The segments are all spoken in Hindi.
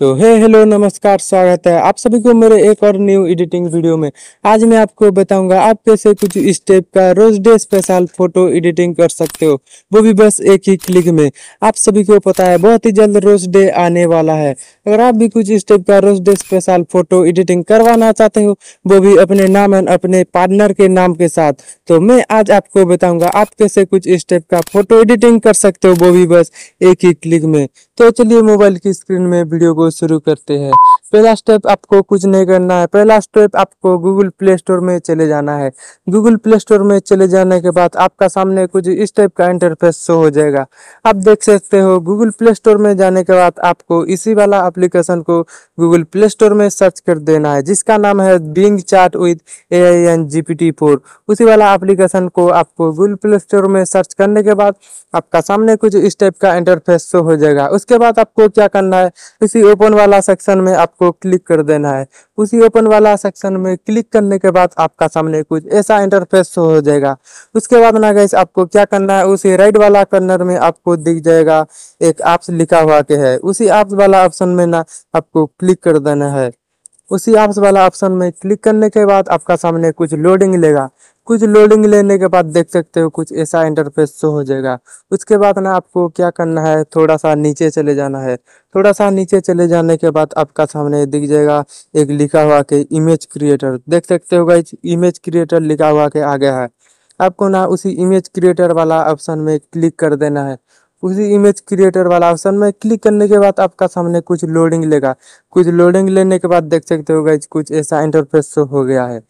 तो हे हेलो नमस्कार स्वागत है आप सभी को मेरे एक और न्यू एडिटिंग वीडियो में आज मैं आपको बताऊंगा आप कैसे कुछ इस टाइप का rose day special photo editing कर सकते हो वो भी बस एक ही क्लिक में आप सभी को पता है बहुत ही जल्द रोज डे आने वाला है अगर आप भी कुछ इस टाइप का rose day special photo editing करवाना चाहते हो वो भी अपने नाम एंड अपने पार्टनर के नाम के साथ तो मैं आज आपको बताऊंगा आप कैसे कुछ इस टाइप का फोटो एडिटिंग कर सकते हो वो भी बस एक ही क्लिक में तो चलिए मोबाइल की स्क्रीन में वीडियो को को शुरू करते हैं। पहला स्टेप आपको कुछ नहीं करना है पहला स्टेप आपको गूगल प्ले स्टोर में चले जाना है गूगल प्ले स्टोर में चले जाने के बाद आपका सामने कुछ इस टाइप का इंटरफेस शो हो जाएगा आप देख सकते हो गूगल प्ले स्टोर में जाने के बाद आपको इसी वाला एप्लीकेशन को गूगल प्ले स्टोर में सर्च कर देना है जिसका नाम है Bing chat with A I and G P T four उसी वाला एप्लीकेशन को आपको गूगल प्ले स्टोर में सर्च करने के बाद आपका सामने कुछ इस टाइप का इंटरफेस शो हो जाएगा उसके बाद आपको क्या करना है इसी ओपन वाला सेक्शन में आप आपको क्लिक कर देना है उसी ओपन वाला सेक्शन में क्लिक करने के बाद आपका सामने कुछ ऐसा इंटरफेस हो जाएगा उसके बाद ना गैस आपको क्या करना है उसी राइट वाला कर्नर में आपको दिख जाएगा एक ऐप्स लिखा हुआ के है उसी ऐप्स वाला ऑप्शन में ना आपको क्लिक कर देना है उसी ऐप्स वाला ऑप्शन में क्लिक करने के बाद आपका सामने कुछ लोडिंग लेगा कुछ लोडिंग लेने के बाद देख सकते हो कुछ ऐसा इंटरफेस शो हो जाएगा उसके बाद ना आपको क्या करना है थोड़ा सा नीचे चले जाना है थोड़ा सा नीचे चले जाने के बाद आपका सामने दिख जाएगा एक लिखा हुआ के इमेज क्रिएटर देख सकते हो गाइज इमेज क्रिएटर लिखा हुआ के आ गया है आपको ना उसी इमेज क्रिएटर वाला ऑप्शन में क्लिक कर देना है उसी इमेज क्रिएटर वाला ऑप्शन में क्लिक करने के बाद आपका सामने कुछ लोडिंग लेगा कुछ लोडिंग लेने के बाद देख सकते हो गई कुछ ऐसा इंटरफेस हो गया है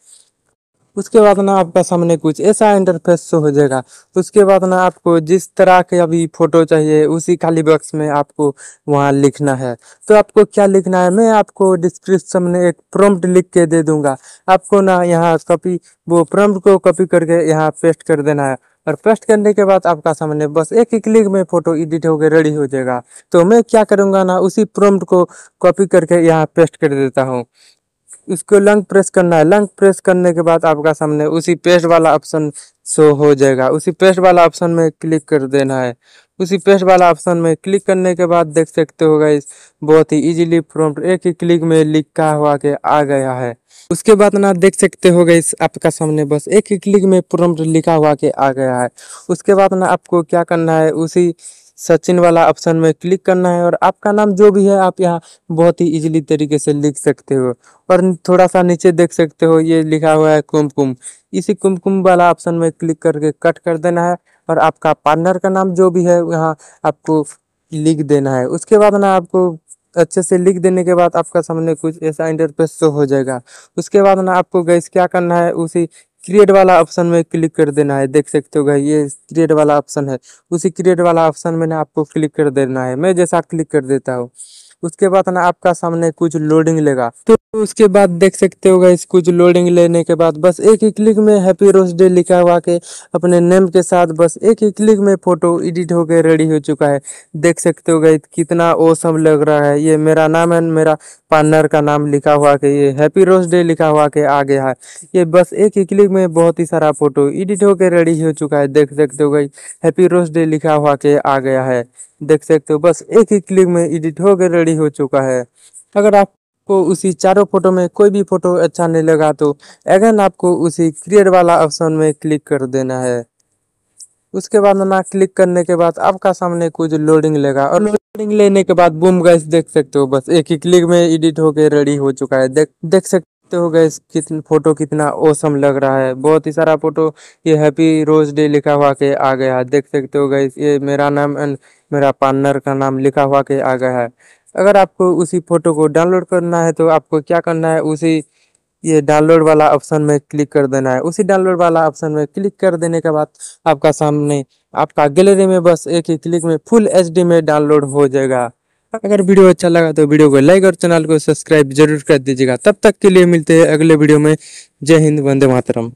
उसके बाद ना आपका सामने कुछ ऐसा इंटरफेस शो हो जाएगा तो उसके बाद ना आपको जिस तरह के अभी फोटो चाहिए उसी खाली बॉक्स में आपको वहाँ लिखना है तो आपको क्या लिखना है मैं आपको डिस्क्रिप्शन में एक प्रॉम्प्ट लिख के दे दूंगा आपको ना यहाँ कॉपी वो प्रॉम्प्ट को कॉपी करके यहाँ पेस्ट कर देना है और पेस्ट करने के बाद आपका सामने बस एक ही क्लिक में फोटो एडिट होकर रेडी हो जाएगा तो मैं क्या करूँगा ना उसी प्रॉम्प्ट को कॉपी करके यहाँ पेस्ट कर देता हूँ इसको लंग प्रेस करना है लंग प्रेस करने के बाद आपका सामने उसी पेस्ट वाला ऑप्शन शो हो जाएगा उसी पेस्ट वाला ऑप्शन में क्लिक कर देना है उसी पेस्ट वाला ऑप्शन में क्लिक करने के बाद देख सकते होगा इस बहुत ही इजीली प्रॉम्प्ट एक ही क्लिक में लिखा हुआ के आ गया है उसके बाद ना देख सकते हो गई आपका सामने बस एक ही क्लिक में प्रॉम्प्ट लिखा हुआ के आ गया है उसके बाद ना आपको क्या करना है उसी सचिन वाला ऑप्शन में क्लिक करना है और आपका नाम जो भी है आप यहाँ बहुत ही इजीली तरीके से लिख सकते हो और थोड़ा सा नीचे देख सकते हो ये लिखा हुआ है कुमकुम इसी कुमकुम वाला ऑप्शन में क्लिक करके कट कर देना है और आपका पार्टनर का नाम जो भी है यहाँ आपको लिख देना है उसके बाद ना आपको अच्छे से लिख देने के बाद आपका सामने कुछ ऐसा इंटरफेस शो हो जाएगा उसके बाद ना आपको गैस क्या करना है उसी क्रिएट वाला ऑप्शन में क्लिक कर देना है देख सकते हो ये क्रिएट वाला ऑप्शन है उसी क्रिएट वाला ऑप्शन में ना आपको क्लिक कर देना है मैं जैसा क्लिक कर देता हूँ उसके बाद ना आपका सामने कुछ लोडिंग लेगा तो उसके बाद देख सकते हो इस कुछ लोडिंग लेने के बाद बस एक ही क्लिक में हैप्पी रोज डे लिखा हुआ के अपने नेम के साथ बस एक ही क्लिक में फोटो एडिट होकर रेडी हो चुका है देख सकते हो कितना कितना ओसम लग रहा है ये मेरा नाम है मेरा पार्टनर का नाम लिखा हुआ के ये हैप्पी रोज डे लिखा हुआ के आ गया है ये बस एक ही क्लिक में बहुत ही सारा फोटो एडिट होकर रेडी हो चुका है देख सकते हो गई हैप्पी रोज डे लिखा हुआ के आ गया है देख सकते हो बस एक ही क्लिक में एडिट होकर रेडी हो चुका है अगर आप आपको उसी चारों फोटो में कोई भी फोटो अच्छा नहीं लगा तो अगेन आपको उसी क्रिएट वाला ऑप्शन में क्लिक कर देना है उसके बाद ना क्लिक करने के बाद आपका सामने कुछ लोडिंग लेगा और लोडिंग लेने के बाद बूम गैस देख सकते हो बस एक ही क्लिक में एडिट होके रेडी हो चुका है देख देख सकते सकते हो गैस कितन, फोटो कितना ओसम लग रहा है बहुत ही सारा फोटो ये हैप्पी रोज डे लिखा हुआ के आ गया है देख सकते हो गैस ये मेरा नाम एंड मेरा पार्टनर का नाम लिखा हुआ के आ गया है अगर आपको उसी फोटो को डाउनलोड करना है तो आपको क्या करना है उसी ये डाउनलोड वाला ऑप्शन में क्लिक कर देना है उसी डाउनलोड वाला ऑप्शन में क्लिक कर देने के बाद आपका सामने आपका गैलरी में बस एक ही क्लिक में फुल एच में डाउनलोड हो जाएगा अगर वीडियो अच्छा लगा तो वीडियो को लाइक और चैनल को सब्सक्राइब जरूर कर दीजिएगा तब तक के लिए मिलते हैं अगले वीडियो में जय हिंद वंदे मातरम